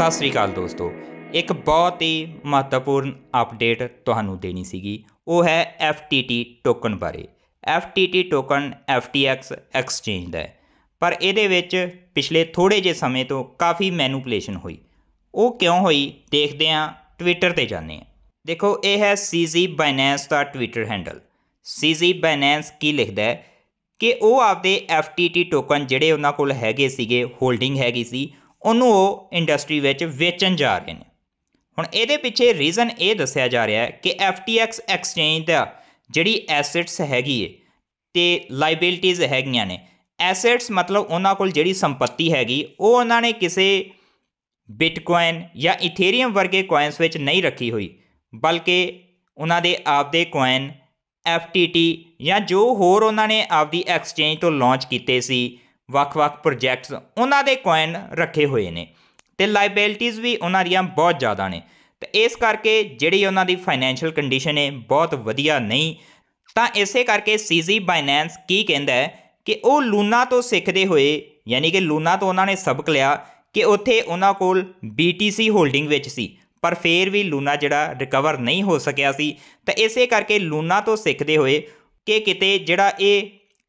ਸਤਿ ਸ੍ਰੀ ਅਕਾਲ ਦੋਸਤੋ ਇੱਕ ਬਹੁਤ ਹੀ ਮਹੱਤਵਪੂਰਨ ਅਪਡੇਟ ਤੁਹਾਨੂੰ ਦੇਣੀ ਸੀਗੀ ਉਹ ਹੈ FTT ਟੋਕਨ ਬਾਰੇ FTT ਟੋਕਨ FTX ਐਕਸਚੇਂਜ ਦਾ ਹੈ ਪਰ ਇਹਦੇ ਵਿੱਚ ਪਿਛਲੇ ਥੋੜੇ ਜੇ ਸਮੇਂ ਤੋਂ ਕਾਫੀ ਮੈਨੂਪਲੇਸ਼ਨ ਹੋਈ ਉਹ ਕਿਉਂ ਹੋਈ ਦੇਖਦੇ ਹਾਂ ਟਵਿੱਟਰ ਤੇ ਜਾਂਦੇ ਹਾਂ ਦੇਖੋ ਇਹ ਹੈ CZ Binance ਦਾ ਟਵਿੱਟਰ ਹੈਂਡਲ CZ Binance ਕੀ ਲਿਖਦਾ ਹੈ ਕਿ ਉਹ ਆਪਦੇ FTT ਟੋਕਨ ਜਿਹੜੇ ਉਹਨਾਂ ਕੋਲ ਹੈਗੇ ਸੀਗੇ ਹੋਲਡਿੰਗ ਹੈਗੀ ਸੀ ਉਹਨੂੰ ਉਹ ਇੰਡਸਟਰੀ ਵਿੱਚ ਵੇਚਣ ਜਾ ਰਹੇ ਨੇ ਹੁਣ ਇਹਦੇ ਪਿੱਛੇ ਰੀਜ਼ਨ ਇਹ ਦੱਸਿਆ ਜਾ ਰਿਹਾ ਹੈ ਕਿ FTX ਐਕਸਚੇਂਜ ਦਾ ਜਿਹੜੀ ਐਸੈਟਸ ਹੈਗੀ ਏ ਤੇ ਲਾਇਬਿਲਟੀਜ਼ ਹੈਗੀਆਂ ਨੇ ਐਸੈਟਸ ਮਤਲਬ ਉਹਨਾਂ ਕੋਲ ਜਿਹੜੀ ਸੰਪਤੀ ਹੈਗੀ ਉਹ ਉਹਨਾਂ ਨੇ ਕਿਸੇ ਬਿਟਕੋਇਨ ਜਾਂ ਇਥੇਰੀਅਮ ਵਰਗੇ ਕੋਇਨਸ ਵਿੱਚ ਨਹੀਂ ਰੱਖੀ ਹੋਈ ਬਲਕਿ ਉਹਨਾਂ ਦੇ ਆਪਦੇ ਕੋਇਨ FTT ਜਾਂ ਜੋ ਹੋਰ ਉਹਨਾਂ ਨੇ ਆਪਦੀ ਐਕਸਚੇਂਜ ਤੋਂ ਲਾਂਚ ਕੀਤੇ ਸੀ ਵੱਖ-ਵੱਖ ਪ੍ਰੋਜੈਕਟਸ ਉਹਨਾਂ ਦੇ ਕੋਇਨ ਰੱਖੇ ਹੋਏ ਨੇ ਤੇ ਲਾਇਬਿਲਟੀਆਂ ਵੀ ਉਹਨਾਂ ਦੀਆਂ ਬਹੁਤ ਜ਼ਿਆਦਾ ਨੇ ਤੇ ਇਸ ਕਰਕੇ ਜਿਹੜੀ ਉਹਨਾਂ ਦੀ ਫਾਈਨੈਂਸ਼ੀਅਲ ਕੰਡੀਸ਼ਨ ਹੈ ਬਹੁਤ ਵਧੀਆ ਨਹੀਂ ਤਾਂ ਇਸੇ ਕਰਕੇ ਸੀਜ਼ੀ ਬਾਈਨੈਂਸ ਕੀ ਕਹਿੰਦਾ ਹੈ ਕਿ ਉਹ ਲੂਨਾ ਤੋਂ ਸਿੱਖਦੇ ਹੋਏ ਯਾਨੀ ਕਿ ਲੂਨਾ ਤੋਂ ਉਹਨਾਂ ਨੇ ਸਬਕ ਲਿਆ ਕਿ ਉੱਥੇ ਉਹਨਾਂ ਕੋਲ BTC ਹੋਲਡਿੰਗ ਵਿੱਚ ਸੀ ਪਰ ਫੇਰ ਵੀ ਲੂਨਾ ਜਿਹੜਾ ਰਿਕਵਰ ਨਹੀਂ ਹੋ ਸਕਿਆ ਸੀ ਤਾਂ ਇਸੇ ਕਰਕੇ ਲੂਨਾ ਤੋਂ ਸਿੱਖਦੇ ਹੋਏ ਕਿ ਕਿਤੇ ਜਿਹੜਾ ਇਹ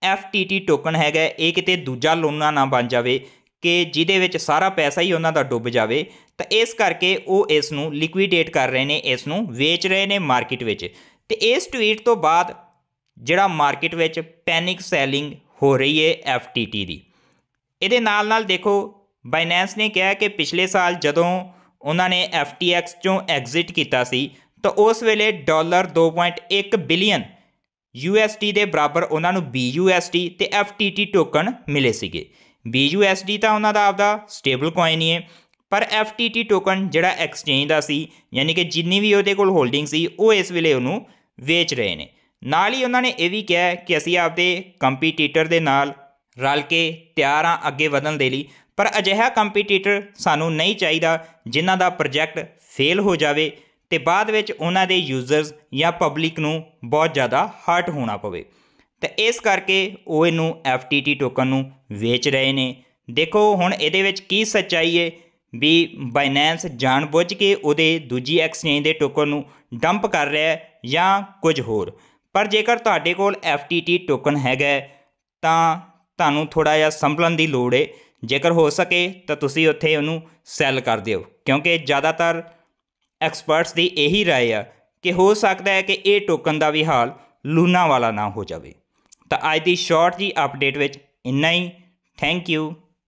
FTT ਟੋਕਨ ਹੈਗਾ ਇਹ ਕਿਤੇ ਦੂਜਾ ਲੋਨਾ ਨਾ ਬਣ ਜਾਵੇ ਕਿ ਜਿਹਦੇ ਵਿੱਚ ਸਾਰਾ ਪੈਸਾ ਹੀ ਉਹਨਾਂ ਦਾ ਡੁੱਬ ਜਾਵੇ ਤਾਂ ਇਸ ਕਰਕੇ ਉਹ ਇਸ ਨੂੰ ਲਿਕੁਇਡੇਟ ਕਰ ਰਹੇ ਨੇ ਇਸ ਨੂੰ ਵੇਚ ਰਹੇ ਨੇ ਮਾਰਕੀਟ ਵਿੱਚ ਤੇ ਇਸ ਟਵੀਟ ਤੋਂ ਬਾਅਦ ਜਿਹੜਾ ਮਾਰਕੀਟ ਵਿੱਚ ਪੈਨਿਕ ਸੈਲਿੰਗ ਹੋ ਰਹੀ ਹੈ FTT ਦੀ ਇਹਦੇ ਨਾਲ ਨਾਲ ਦੇਖੋ ਬਾਈਨੈਂਸ ਨੇ ਕਿਹਾ ਕਿ ਪਿਛਲੇ ਸਾਲ ਜਦੋਂ ਉਹਨਾਂ ਨੇ FTX ਚੋਂ ਐਗਜ਼ਿਟ ਕੀਤਾ ਸੀ ਤਾਂ ਉਸ ਵੇਲੇ ਡਾਲਰ 2.1 ਬਿਲੀਅਨ USD ਦੇ ਬਰਾਬਰ ਉਹਨਾਂ ਨੂੰ BUSD ਤੇ FTT ਟੋਕਨ ਮਿਲੇ ਸੀਗੇ BUSD ਤਾਂ ਉਹਨਾਂ ਦਾ ਆਪਦਾ ਸਟੇਬਲ ਕੋਇਨ ਹੀ ਹੈ ਪਰ FTT ਟੋਕਨ ਜਿਹੜਾ ਐਕਸਚੇਂਜ ਦਾ ਸੀ ਯਾਨੀ ਕਿ ਜਿੰਨੀ ਵੀ ਉਹਦੇ ਕੋਲ ਹੋਲਡਿੰਗ ਸੀ ਉਹ ਇਸ ਵੇਲੇ ਉਹਨੂੰ ਵੇਚ ਰਹੇ ਨੇ ਨਾਲ ਹੀ ਉਹਨਾਂ ਨੇ ਇਹ ਵੀ ਕਿਹਾ ਕਿ ਅਸੀਂ ਆਪਦੇ ਕੰਪੀਟੀਟਰ ਦੇ ਨਾਲ ਰਲ ਕੇ ਤਿਆਰ ਆ ਅੱਗੇ ਵਧਣ ਦੇ ਲਈ ਪਰ ਅਜਿਹਾ ਕੰਪੀਟੀਟਰ ਸਾਨੂੰ ਨਹੀਂ ਚਾਹੀਦਾ ਜਿਨ੍ਹਾਂ ਦਾ ਪ੍ਰੋਜੈਕਟ ਫੇਲ ਹੋ ਜਾਵੇ ਤੇ ਬਾਅਦ ਵਿੱਚ ਉਹਨਾਂ ਦੇ ਯੂਜ਼ਰਸ ਜਾਂ ਪਬਲਿਕ ਨੂੰ ਬਹੁਤ ਜ਼ਿਆਦਾ ਹਰਟ ਹੋਣਾ ਪਵੇ ਤੇ ਇਸ ਕਰਕੇ ਉਹ ਇਹਨੂੰ FTT ਟੋਕਨ ਨੂੰ ਵੇਚ ਰਹੇ ਨੇ ਦੇਖੋ ਹੁਣ ਇਹਦੇ ਵਿੱਚ ਕੀ ਸੱਚਾਈ ਹੈ ਵੀ ਬਾਈਨੈਂਸ ਜਾਣਬੁੱਝ ਕੇ ਉਹਦੇ ਦੂਜੀ ਐਕਸਚੇਂਜ ਦੇ ਟੋਕਨ ਨੂੰ ਡੰਪ ਕਰ ਰਿਹਾ ਹੈ ਜਾਂ ਕੁਝ ਹੋਰ ਪਰ ਜੇਕਰ ਤੁਹਾਡੇ ਕੋਲ FTT ਟੋਕਨ ਹੈਗਾ ਤਾਂ ਤੁਹਾਨੂੰ ਥੋੜਾ ਜਿਹਾ ਸੰਭਲਣ ਦੀ ਲੋੜ ਹੈ ਜੇਕਰ ਹੋ ਸਕੇ ਤਾਂ ਤੁਸੀਂ ਉੱਥੇ ਉਹਨੂੰ ਸੈਲ ਕਰ ਦਿਓ ਕਿਉਂਕਿ ਜ਼ਿਆਦਾਤਰ ਐਕਸਪਰਟਸ ਦੀ ਇਹੀ رائے ਆ ਕਿ ਹੋ ਸਕਦਾ ਹੈ ਕਿ ਇਹ ਟੋਕਨ ਦਾ ਵੀ ਹਾਲ ਲੂਨਾ ਵਾਲਾ ਨਾ ਹੋ ਜਾਵੇ ਤਾਂ ਅੱਜ ਦੀ ਸ਼ਾਰਟ ਜੀ ਅਪਡੇਟ ਵਿੱਚ ਇੰਨਾ ਹੀ ਥੈਂਕ ਯੂ